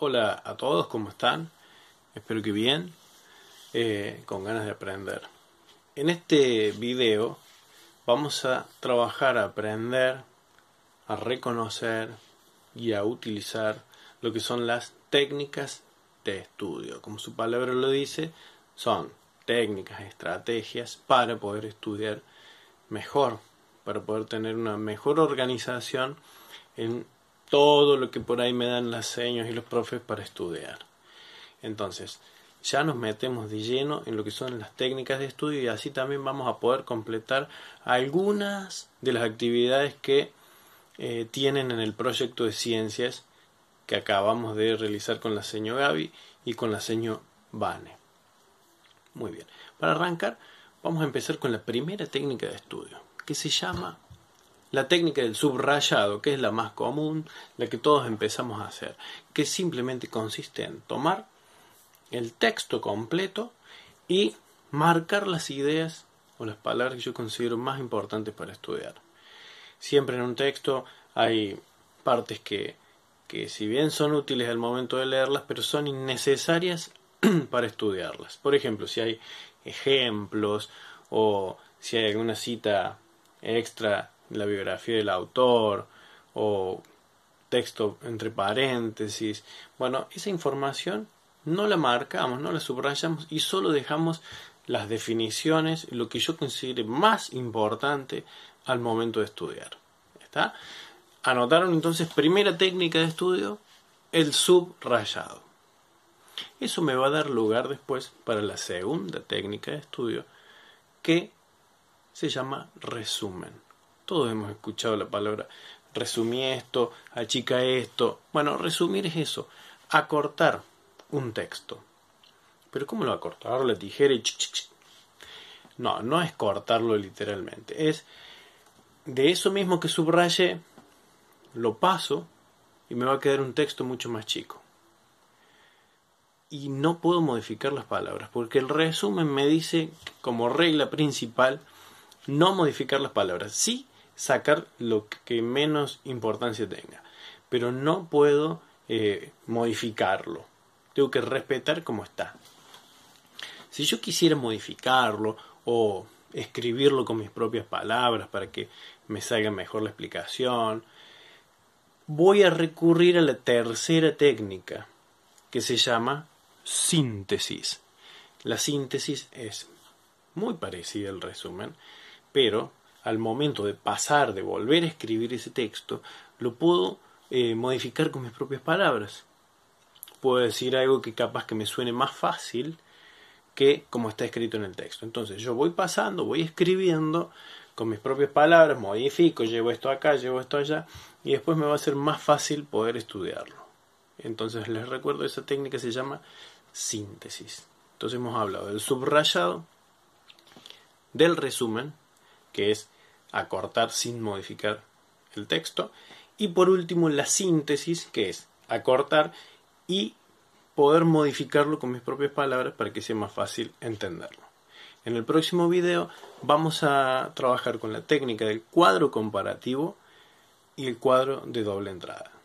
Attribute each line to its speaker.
Speaker 1: Hola a todos, ¿cómo están? Espero que bien, eh, con ganas de aprender. En este video vamos a trabajar a aprender, a reconocer y a utilizar lo que son las técnicas de estudio. Como su palabra lo dice, son técnicas, estrategias para poder estudiar mejor, para poder tener una mejor organización en todo lo que por ahí me dan las señas y los profes para estudiar. Entonces, ya nos metemos de lleno en lo que son las técnicas de estudio y así también vamos a poder completar algunas de las actividades que eh, tienen en el proyecto de ciencias que acabamos de realizar con la seño Gaby y con la seño Vane. Muy bien, para arrancar vamos a empezar con la primera técnica de estudio que se llama la técnica del subrayado, que es la más común, la que todos empezamos a hacer, que simplemente consiste en tomar el texto completo y marcar las ideas o las palabras que yo considero más importantes para estudiar. Siempre en un texto hay partes que, si bien son útiles al momento de leerlas, pero son innecesarias para estudiarlas. Por ejemplo, si hay ejemplos o si hay alguna cita extra la biografía del autor o texto entre paréntesis. Bueno, esa información no la marcamos, no la subrayamos y solo dejamos las definiciones, lo que yo considere más importante al momento de estudiar. ¿Está? Anotaron entonces primera técnica de estudio, el subrayado. Eso me va a dar lugar después para la segunda técnica de estudio que se llama resumen. Todos hemos escuchado la palabra resumí esto, achica esto. Bueno, resumir es eso, acortar un texto. Pero ¿cómo lo acortar? La tijera y... No, no es cortarlo literalmente, es de eso mismo que subraye, lo paso y me va a quedar un texto mucho más chico. Y no puedo modificar las palabras, porque el resumen me dice como regla principal no modificar las palabras. Sí, sacar lo que menos importancia tenga. Pero no puedo eh, modificarlo. Tengo que respetar como está. Si yo quisiera modificarlo o escribirlo con mis propias palabras para que me salga mejor la explicación, voy a recurrir a la tercera técnica que se llama síntesis. La síntesis es muy parecida al resumen, pero al momento de pasar, de volver a escribir ese texto, lo puedo eh, modificar con mis propias palabras. Puedo decir algo que capaz que me suene más fácil que como está escrito en el texto. Entonces yo voy pasando, voy escribiendo con mis propias palabras, modifico, llevo esto acá, llevo esto allá, y después me va a ser más fácil poder estudiarlo. Entonces les recuerdo, esa técnica se llama síntesis. Entonces hemos hablado del subrayado, del resumen, que es acortar sin modificar el texto. Y por último, la síntesis, que es acortar y poder modificarlo con mis propias palabras para que sea más fácil entenderlo. En el próximo video vamos a trabajar con la técnica del cuadro comparativo y el cuadro de doble entrada.